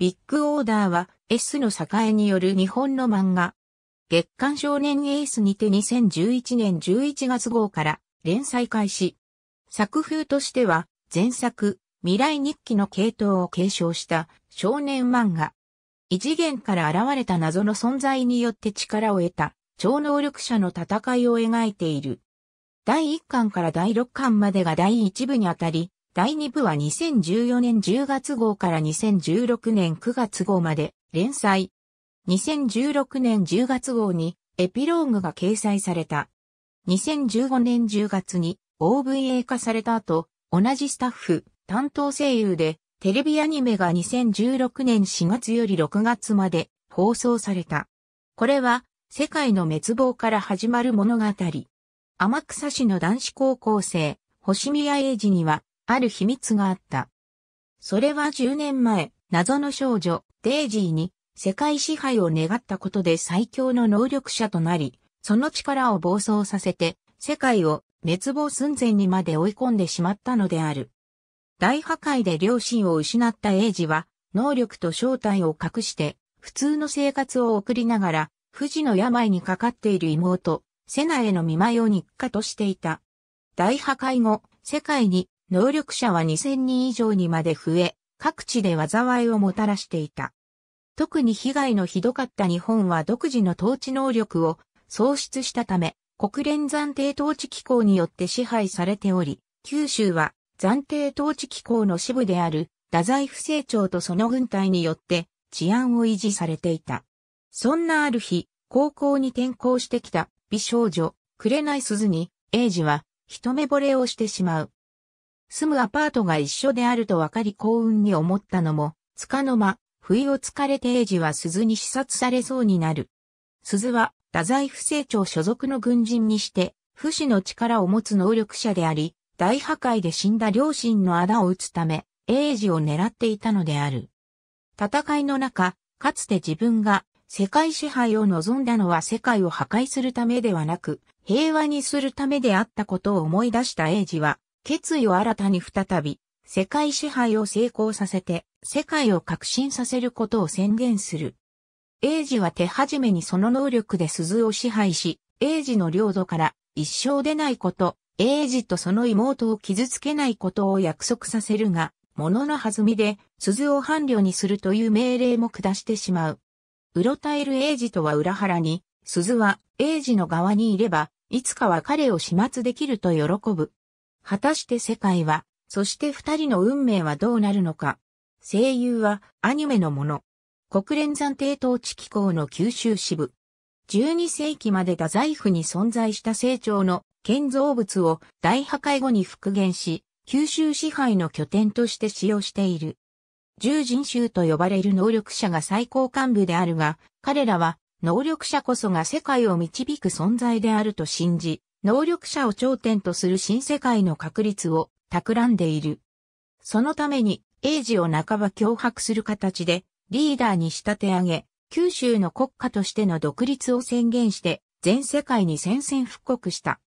ビッグオーダーは S の栄による日本の漫画。月刊少年エースにて2011年11月号から連載開始。作風としては前作未来日記の系統を継承した少年漫画。異次元から現れた謎の存在によって力を得た超能力者の戦いを描いている。第1巻から第6巻までが第1部にあたり、第2部は2014年10月号から2016年9月号まで連載。2016年10月号にエピローグが掲載された。2015年10月に OVA 化された後、同じスタッフ、担当声優で、テレビアニメが2016年4月より6月まで放送された。これは、世界の滅亡から始まる物語。天草市の男子高校生、星宮英治には、ある秘密があった。それは10年前、謎の少女、デイジーに世界支配を願ったことで最強の能力者となり、その力を暴走させて、世界を滅亡寸前にまで追い込んでしまったのである。大破壊で両親を失ったエイジは、能力と正体を隠して、普通の生活を送りながら、不治の病にかかっている妹、セナへの見舞いを日課としていた。大破壊後、世界に能力者は2000人以上にまで増え、各地で災いをもたらしていた。特に被害のひどかった日本は独自の統治能力を喪失したため、国連暫定統治機構によって支配されており、九州は暫定統治機構の支部である太宰府政庁とその軍隊によって治安を維持されていた。そんなある日、高校に転校してきた美少女、紅鈴に、英治は一目惚れをしてしまう。住むアパートが一緒であると分かり幸運に思ったのも、つかの間、不意をつかれて英治は鈴に視察されそうになる。鈴は、太宰府政庁所属の軍人にして、不死の力を持つ能力者であり、大破壊で死んだ両親の仇を打つため、英治を狙っていたのである。戦いの中、かつて自分が世界支配を望んだのは世界を破壊するためではなく、平和にするためであったことを思い出した英治は、決意を新たに再び、世界支配を成功させて、世界を革新させることを宣言する。英治は手始めにその能力で鈴を支配し、英治の領土から一生出ないこと、英治とその妹を傷つけないことを約束させるが、物の弾みで鈴を伴侶にするという命令も下してしまう。うろたえる英治とは裏腹に、鈴は英治の側にいれば、いつかは彼を始末できると喜ぶ。果たして世界は、そして二人の運命はどうなるのか。声優はアニメのもの。国連暫定統治機構の九州支部。12世紀まで太宰府に存在した成長の建造物を大破壊後に復元し、九州支配の拠点として使用している。十人衆と呼ばれる能力者が最高幹部であるが、彼らは能力者こそが世界を導く存在であると信じ、能力者を頂点とする新世界の確率を企んでいる。そのために、英治を半ば脅迫する形で、リーダーに仕立て上げ、九州の国家としての独立を宣言して、全世界に宣戦布告した。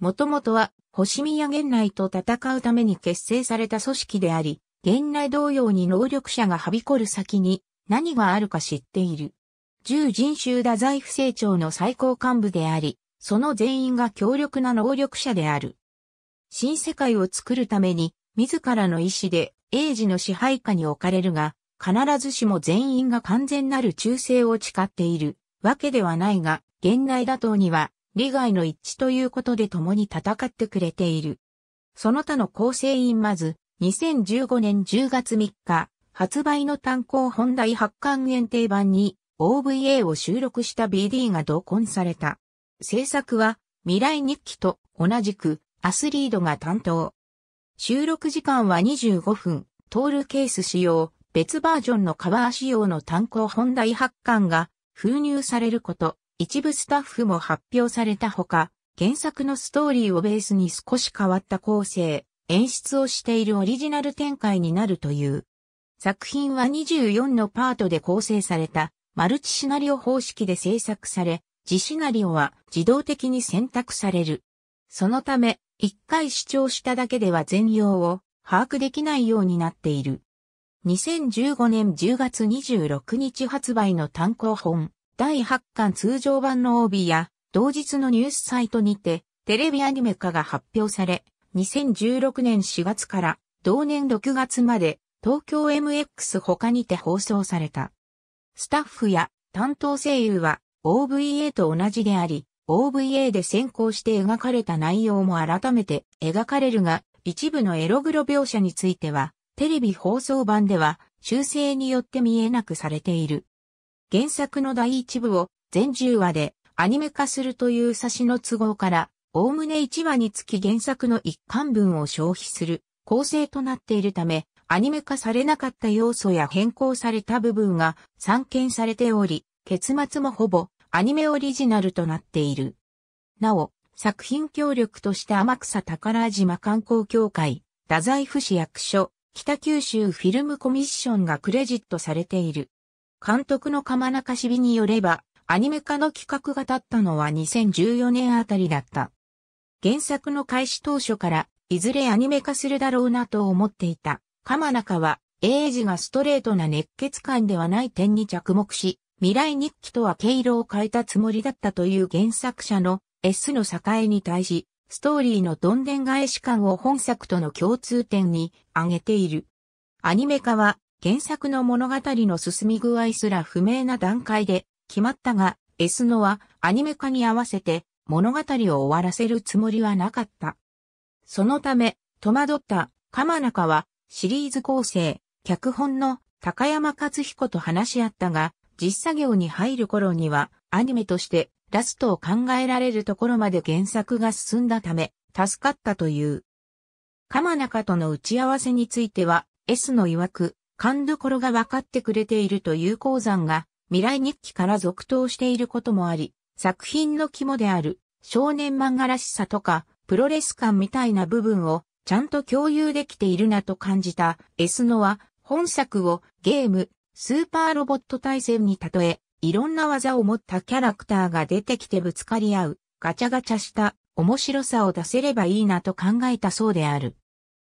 もともとは、星宮源内と戦うために結成された組織であり、源内同様に能力者がはびこる先に何があるか知っている。十人衆太宰府政庁の最高幹部であり、その全員が強力な能力者である。新世界を作るために、自らの意志で、英治の支配下に置かれるが、必ずしも全員が完全なる忠誠を誓っているわけではないが、現代打倒には、利害の一致ということで共に戦ってくれている。その他の構成員まず、2015年10月3日、発売の単行本題発刊限定版に、OVA を収録した BD が同梱された。制作は未来日記と同じくアスリードが担当。収録時間は25分、トールケース使用、別バージョンのカバー仕様の単行本題発刊が封入されること、一部スタッフも発表されたほか、原作のストーリーをベースに少し変わった構成、演出をしているオリジナル展開になるという。作品は24のパートで構成されたマルチシナリオ方式で制作され、自シナリオは自動的に選択される。そのため、一回視聴しただけでは全容を把握できないようになっている。2015年10月26日発売の単行本、第8巻通常版の帯や、同日のニュースサイトにて、テレビアニメ化が発表され、2016年4月から同年6月まで東京 MX 他にて放送された。スタッフや担当声優は OVA と同じであり、OVA で先行して描かれた内容も改めて描かれるが、一部のエログロ描写については、テレビ放送版では修正によって見えなくされている。原作の第一部を全10話でアニメ化するという差しの都合から、おおむね1話につき原作の一巻分を消費する構成となっているため、アニメ化されなかった要素や変更された部分が散見されており、結末もほぼアニメオリジナルとなっている。なお、作品協力として天草宝島観光協会、太宰府市役所、北九州フィルムコミッションがクレジットされている。監督の釜中しびによれば、アニメ化の企画が立ったのは2014年あたりだった。原作の開始当初から、いずれアニメ化するだろうなと思っていた。釜中は、英二がストレートな熱血感ではない点に着目し、未来日記とは毛色を変えたつもりだったという原作者の S の栄に対し、ストーリーのどんでん返し感を本作との共通点に挙げている。アニメ化は原作の物語の進み具合すら不明な段階で決まったが、S のはアニメ化に合わせて物語を終わらせるつもりはなかった。そのため、戸惑った鎌中はシリーズ構成、脚本の高山勝彦と話し合ったが、実作業に入る頃には、アニメとしてラストを考えられるところまで原作が進んだため、助かったという。鎌中との打ち合わせについては、S の曰く、勘どころが分かってくれているという鉱山が、未来日記から続投していることもあり、作品の肝である、少年漫画らしさとか、プロレス感みたいな部分を、ちゃんと共有できているなと感じた、S のは、本作をゲーム、スーパーロボット対戦に例え、いろんな技を持ったキャラクターが出てきてぶつかり合う、ガチャガチャした面白さを出せればいいなと考えたそうである。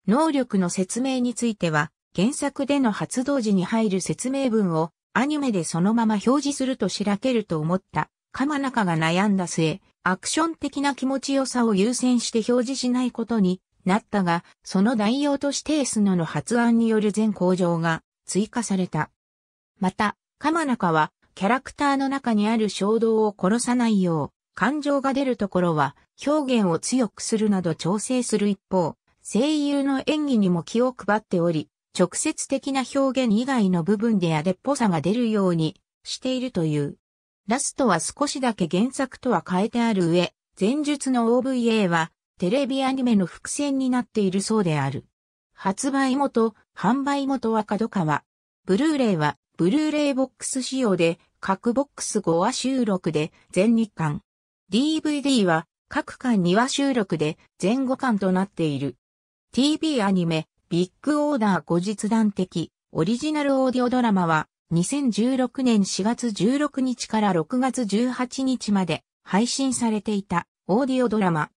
能力の説明については、原作での発動時に入る説明文をアニメでそのまま表示するとしらけると思った鎌中が悩んだ末、アクション的な気持ちよさを優先して表示しないことになったが、その代用としてエスノの発案による全向上が追加された。また、鎌中は、キャラクターの中にある衝動を殺さないよう、感情が出るところは、表現を強くするなど調整する一方、声優の演技にも気を配っており、直接的な表現以外の部分でやでっぽさが出るようにしているという。ラストは少しだけ原作とは変えてある上、前述の OVA はテレビアニメの伏線になっているそうである。発売元、販売元は角川。ブルーレイはブルーレイボックス仕様で、各ボックス5話収録で全日間。DVD は各巻2話収録で全5巻となっている。TV アニメ、ビッグオーダー後日談的、オリジナルオーディオドラマは、2016年4月16日から6月18日まで配信されていたオーディオドラマ。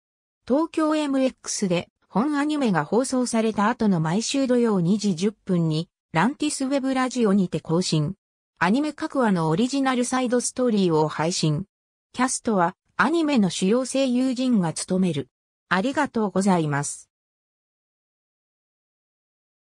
東京 MX で本アニメが放送された後の毎週土曜2時10分にランティスウェブラジオにて更新。アニメ各話のオリジナルサイドストーリーを配信。キャストはアニメの主要声優陣が務める。ありがとうございます。